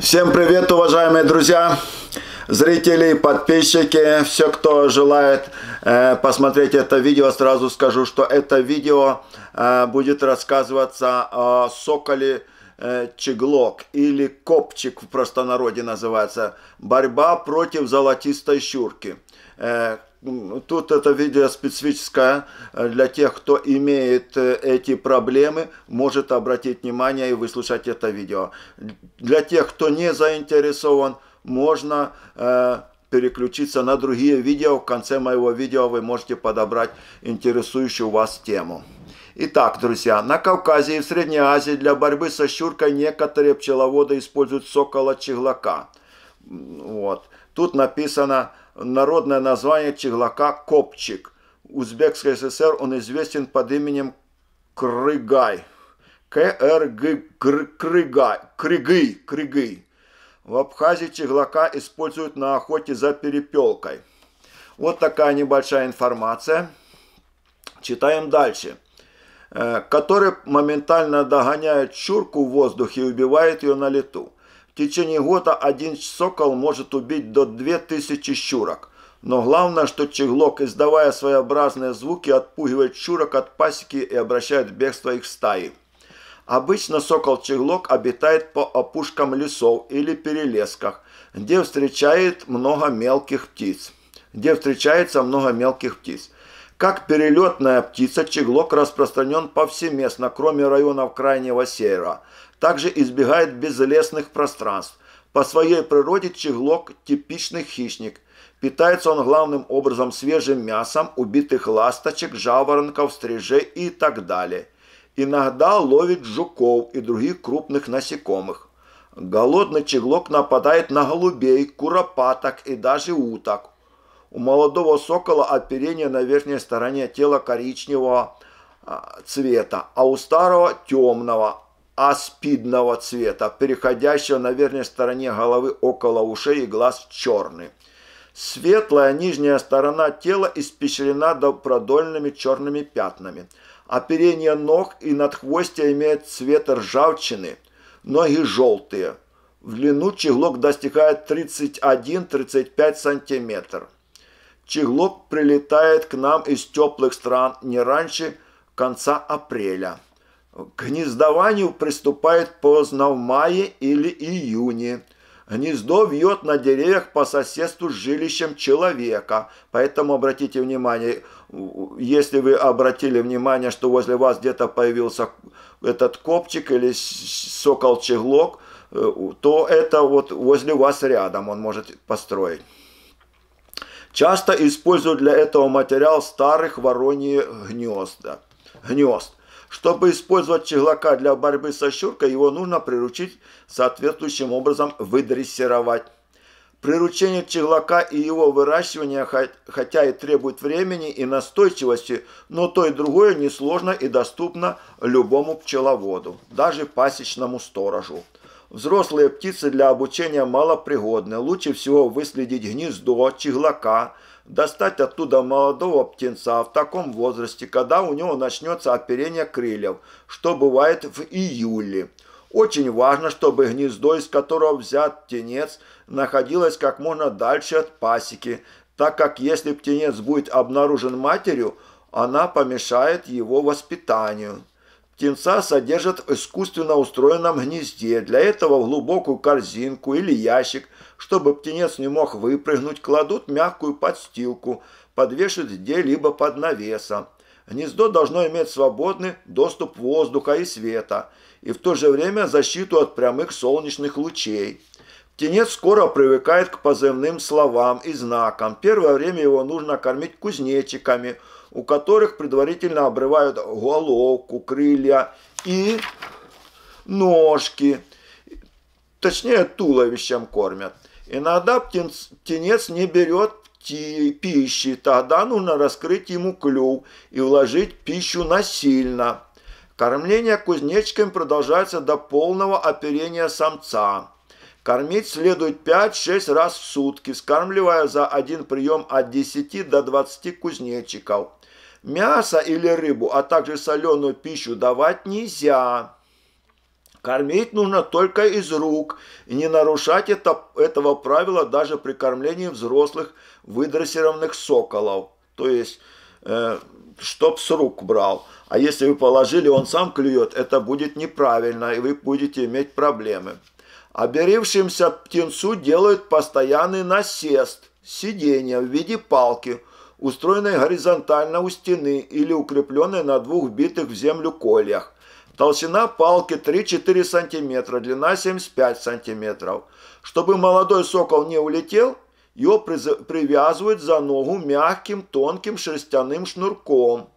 Всем привет, уважаемые друзья, зрители, подписчики, все, кто желает э, посмотреть это видео, сразу скажу, что это видео э, будет рассказываться о соколе э, чеглок или копчик в простонародье называется. Борьба против золотистой щурки. Э, Тут это видео специфическое э, для тех, кто имеет э, эти проблемы, может обратить внимание и выслушать это видео. Для тех, кто не заинтересован, можно э, переключиться на другие видео. В конце моего видео вы можете подобрать интересующую вас тему. Итак, друзья, на Кавказе и в Средней Азии для борьбы со щуркой некоторые пчеловоды используют сокола-чеглака. Вот. Тут написано народное название Чеглака – Копчик. Узбекской ССР он известен под именем Крыгай. Крыгай. Крыгы. Крыгы. В Абхазии Чеглака используют на охоте за перепелкой. Вот такая небольшая информация. Читаем дальше. Э, который моментально догоняет чурку в воздухе и убивает ее на лету. В течение года один сокол может убить до 2000 щурок. Но главное, что чеглок, издавая своеобразные звуки, отпугивает щурок от пасеки и обращает бегство их стаи. Обычно сокол-чеглок обитает по опушкам лесов или перелесках, где встречает много мелких птиц. Где встречается много мелких птиц. Как перелетная птица, чеглок распространен повсеместно, кроме районов Крайнего Севера. Также избегает безлесных пространств. По своей природе чеглок – типичный хищник. Питается он главным образом свежим мясом, убитых ласточек, жаворонков, стрижей и так далее. Иногда ловит жуков и других крупных насекомых. Голодный чеглок нападает на голубей, куропаток и даже уток. У молодого сокола оперение на верхней стороне тела коричневого а, цвета, а у старого темного, аспидного цвета, переходящего на верхней стороне головы около ушей и глаз черный. Светлая нижняя сторона тела испещрена продольными черными пятнами. Оперение ног и надхвостия имеет цвет ржавчины, ноги желтые. В длину чеглок достигает 31-35 сантиметров. Чеглок прилетает к нам из теплых стран не раньше конца апреля. К гнездованию приступает поздно в мае или июне. Гнездо вьет на деревьях по соседству с жилищем человека. Поэтому обратите внимание, если вы обратили внимание, что возле вас где-то появился этот копчик или сокол-чеглок, э, то это вот возле вас рядом он может построить. Часто используют для этого материал старых вороньи гнезда. гнезд. Чтобы использовать чеглака для борьбы со щуркой, его нужно приручить соответствующим образом выдрессировать. Приручение чеглака и его выращивание, хотя и требует времени и настойчивости, но то и другое несложно и доступно любому пчеловоду, даже пасечному сторожу. Взрослые птицы для обучения малопригодны. Лучше всего выследить гнездо, чеглака, достать оттуда молодого птенца в таком возрасте, когда у него начнется оперение крыльев, что бывает в июле. Очень важно, чтобы гнездо, из которого взят птенец, находилось как можно дальше от пасеки, так как если птенец будет обнаружен матерью, она помешает его воспитанию. Птенца содержат в искусственно устроенном гнезде, для этого в глубокую корзинку или ящик, чтобы птенец не мог выпрыгнуть, кладут мягкую подстилку, подвешивают где-либо под навесом. Гнездо должно иметь свободный доступ воздуха и света, и в то же время защиту от прямых солнечных лучей. Птенец скоро привыкает к позывным словам и знакам. Первое время его нужно кормить кузнечиками – у которых предварительно обрывают головку, крылья и ножки. Точнее, туловищем кормят. Иногда птенц, птенец не берет пищи, тогда нужно раскрыть ему клюв и вложить пищу насильно. Кормление кузнечками продолжается до полного оперения самца. Кормить следует 5-6 раз в сутки, скармливая за один прием от 10 до 20 кузнечиков. Мясо или рыбу, а также соленую пищу давать нельзя. Кормить нужно только из рук, и не нарушать это, этого правила даже при кормлении взрослых выдрессированных соколов. То есть, э, чтоб с рук брал. А если вы положили, он сам клюет, это будет неправильно, и вы будете иметь проблемы. Оберившимся птенцу делают постоянный насест, сиденье в виде палки – устроенной горизонтально у стены или укрепленной на двух битых в землю кольях. Толщина палки 3-4 см, длина 75 см. Чтобы молодой сокол не улетел, его привязывают за ногу мягким тонким шерстяным шнурком.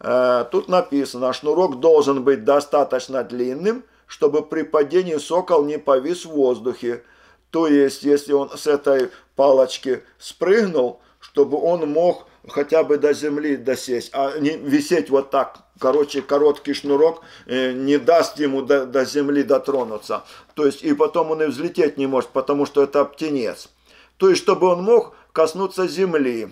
Э, тут написано, шнурок должен быть достаточно длинным, чтобы при падении сокол не повис в воздухе. То есть, если он с этой палочки спрыгнул, чтобы он мог хотя бы до земли досесть, а не висеть вот так. Короче, короткий шнурок э, не даст ему до, до земли дотронуться. То есть, и потом он и взлететь не может, потому что это птенец. То есть, чтобы он мог коснуться земли.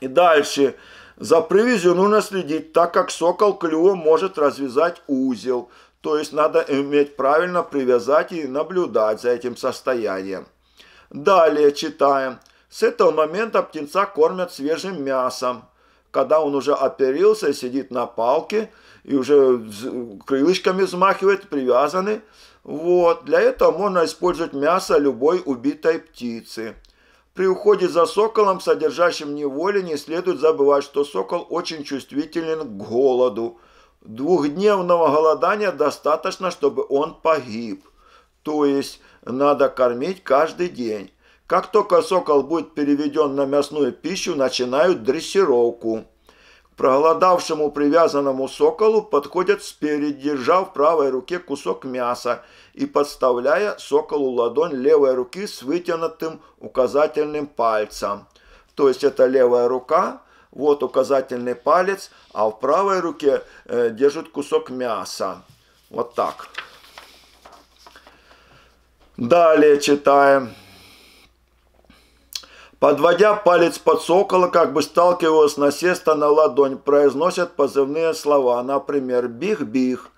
И дальше. За привязью нужно следить, так как сокол клювом может развязать узел. То есть надо уметь правильно привязать и наблюдать за этим состоянием. Далее читаем. С этого момента птенца кормят свежим мясом. Когда он уже оперился и сидит на палке, и уже крылышками взмахивает, привязаны. Вот. Для этого можно использовать мясо любой убитой птицы. При уходе за соколом, содержащим неволе, не следует забывать, что сокол очень чувствителен к голоду. Двухдневного голодания достаточно, чтобы он погиб. То есть надо кормить каждый день. Как только сокол будет переведен на мясную пищу, начинают дрессировку. К проголодавшему привязанному соколу подходят спереди, держа в правой руке кусок мяса и подставляя соколу ладонь левой руки с вытянутым указательным пальцем. То есть это левая рука, вот указательный палец, а в правой руке э, держит кусок мяса. Вот так. Далее читаем. Подводя палец под сокола, как бы сталкивая с насеста на ладонь, произносят позывные слова, например, «бих-бих».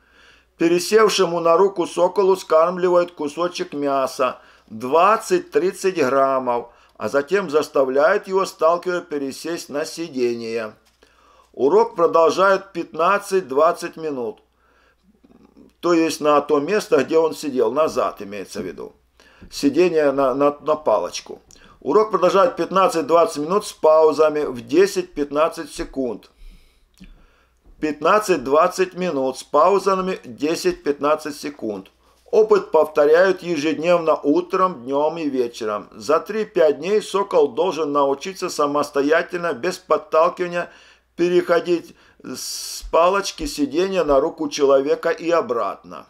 Пересевшему на руку соколу скармливают кусочек мяса, 20-30 граммов, а затем заставляют его, сталкивая, пересесть на сиденье. Урок продолжает 15-20 минут, то есть на то место, где он сидел, назад имеется в виду. Сидение на, на, на палочку. Урок продолжает 15-20 минут с паузами в 10-15 секунд. 15-20 минут с паузами 10-15 секунд. Опыт повторяют ежедневно утром, днем и вечером. За 3-5 дней сокол должен научиться самостоятельно, без подталкивания, переходить с палочки сидения на руку человека и обратно.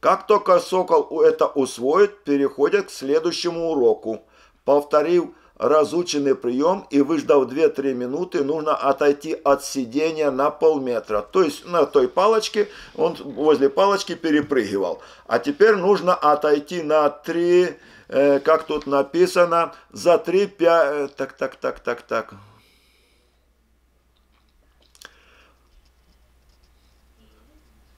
Как только сокол это усвоит, переходит к следующему уроку – Повторив разученный прием и выждав 2-3 минуты, нужно отойти от сидения на полметра. То есть на той палочке, он возле палочки перепрыгивал. А теперь нужно отойти на 3, э, как тут написано, за 3, 5, э, так, так, так, так, так.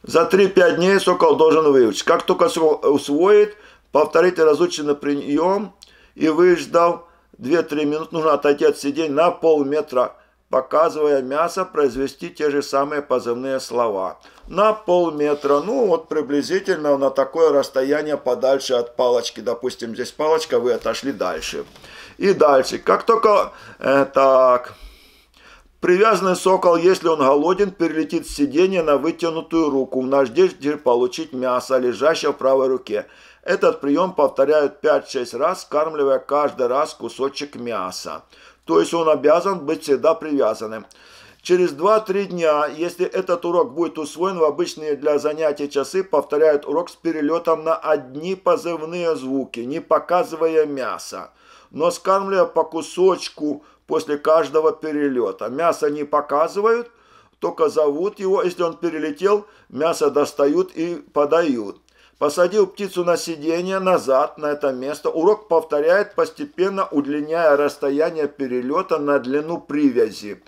За 3-5 дней сокол должен выучить. Как только усвоит, повторите разученный прием – и выждал 2-3 минуты, нужно отойти от сиденья на полметра, показывая мясо, произвести те же самые позывные слова. На полметра, ну вот приблизительно на такое расстояние подальше от палочки. Допустим, здесь палочка, вы отошли дальше. И дальше. Как только... Э, так... Привязанный сокол, если он голоден, перелетит с сиденья на вытянутую руку, надежде получить мясо, лежащее в правой руке. Этот прием повторяют 5-6 раз, скармливая каждый раз кусочек мяса. То есть он обязан быть всегда привязанным. Через 2-3 дня, если этот урок будет усвоен в обычные для занятий часы, повторяют урок с перелетом на одни позывные звуки, не показывая мясо, но скармливая по кусочку после каждого перелета. Мясо не показывают, только зовут его, если он перелетел, мясо достают и подают. Посадил птицу на сиденье, назад, на это место. Урок повторяет, постепенно удлиняя расстояние перелета на длину привязи.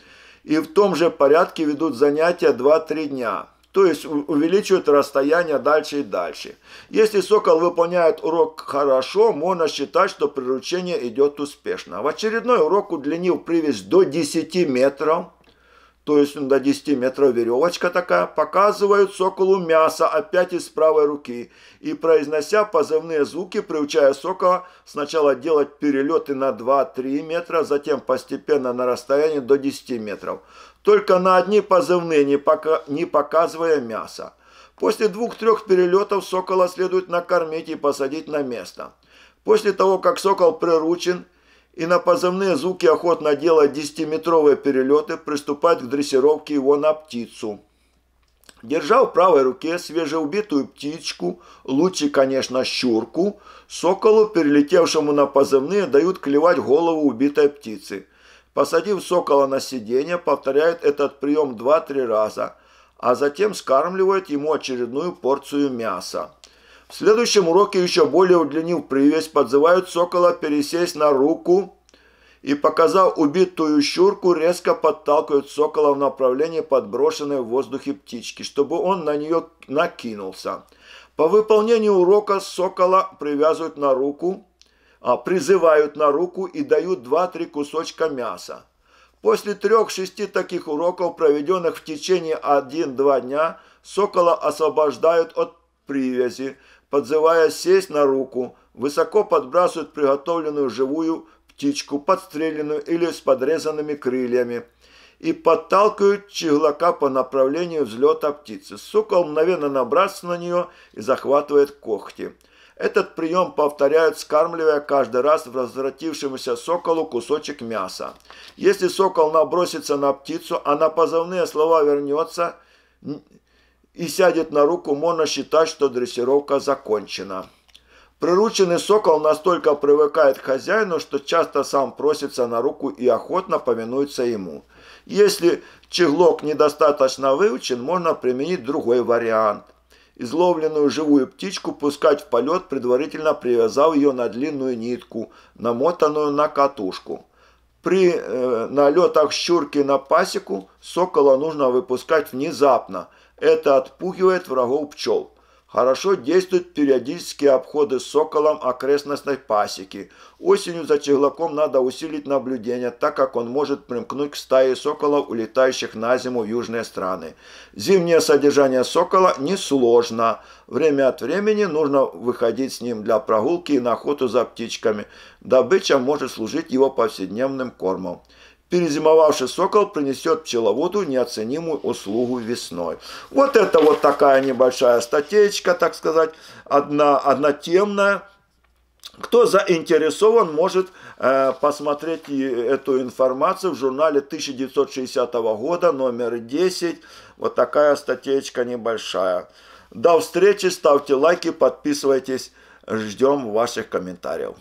И в том же порядке ведут занятия 2-3 дня. То есть увеличивают расстояние дальше и дальше. Если сокол выполняет урок хорошо, можно считать, что приручение идет успешно. В очередной урок удлинил привязь до 10 метров – то есть ну, до 10 метров веревочка такая, показывают соколу мясо опять из правой руки и, произнося позывные звуки, приучая сокола сначала делать перелеты на 2-3 метра, затем постепенно на расстоянии до 10 метров, только на одни позывные, не, пока, не показывая мясо. После двух-трех перелетов сокола следует накормить и посадить на место. После того, как сокол приручен, и на позывные звуки охотно делать десятиметровые перелеты, приступать к дрессировке его на птицу. Держал в правой руке свежеубитую птичку, лучше, конечно, щурку, соколу, перелетевшему на позывные, дают клевать голову убитой птицы. Посадив сокола на сиденье, повторяет этот прием 2-3 раза, а затем скармливает ему очередную порцию мяса. В следующем уроке еще более удлинив привязь, подзывают сокола пересесть на руку и, показав убитую щурку, резко подталкивают сокола в направлении подброшенной в воздухе птички, чтобы он на нее накинулся. По выполнению урока сокола привязывают на руку, а, призывают на руку и дают 2-3 кусочка мяса. После трех-шести таких уроков, проведенных в течение 1-2 дня, сокола освобождают от привязи, подзывая сесть на руку, высоко подбрасывают приготовленную живую птичку, подстреленную или с подрезанными крыльями, и подталкивают чеглака по направлению взлета птицы. Сука мгновенно набрасывается на нее и захватывает когти. Этот прием повторяют, скармливая каждый раз в возвратившемуся соколу кусочек мяса. Если сокол набросится на птицу, а на позывные слова вернется, и сядет на руку, можно считать, что дрессировка закончена. Прирученный сокол настолько привыкает к хозяину, что часто сам просится на руку и охотно повинуется ему. Если чеглок недостаточно выучен, можно применить другой вариант. Изловленную живую птичку пускать в полет, предварительно привязав ее на длинную нитку, намотанную на катушку. При э, налетах щурки на пасеку сокола нужно выпускать внезапно. Это отпугивает врагов пчел. Хорошо действуют периодические обходы с соколом окрестностной пасеки. Осенью за чеглаком надо усилить наблюдение, так как он может примкнуть к стае соколов, улетающих на зиму в южные страны. Зимнее содержание сокола несложно. Время от времени нужно выходить с ним для прогулки и на охоту за птичками. Добыча может служить его повседневным кормом перезимовавший сокол принесет пчеловоду неоценимую услугу весной. Вот это вот такая небольшая статейка, так сказать, одна, однотемная. Кто заинтересован, может э, посмотреть эту информацию в журнале 1960 года, номер 10. Вот такая статейка небольшая. До встречи, ставьте лайки, подписывайтесь. Ждем ваших комментариев.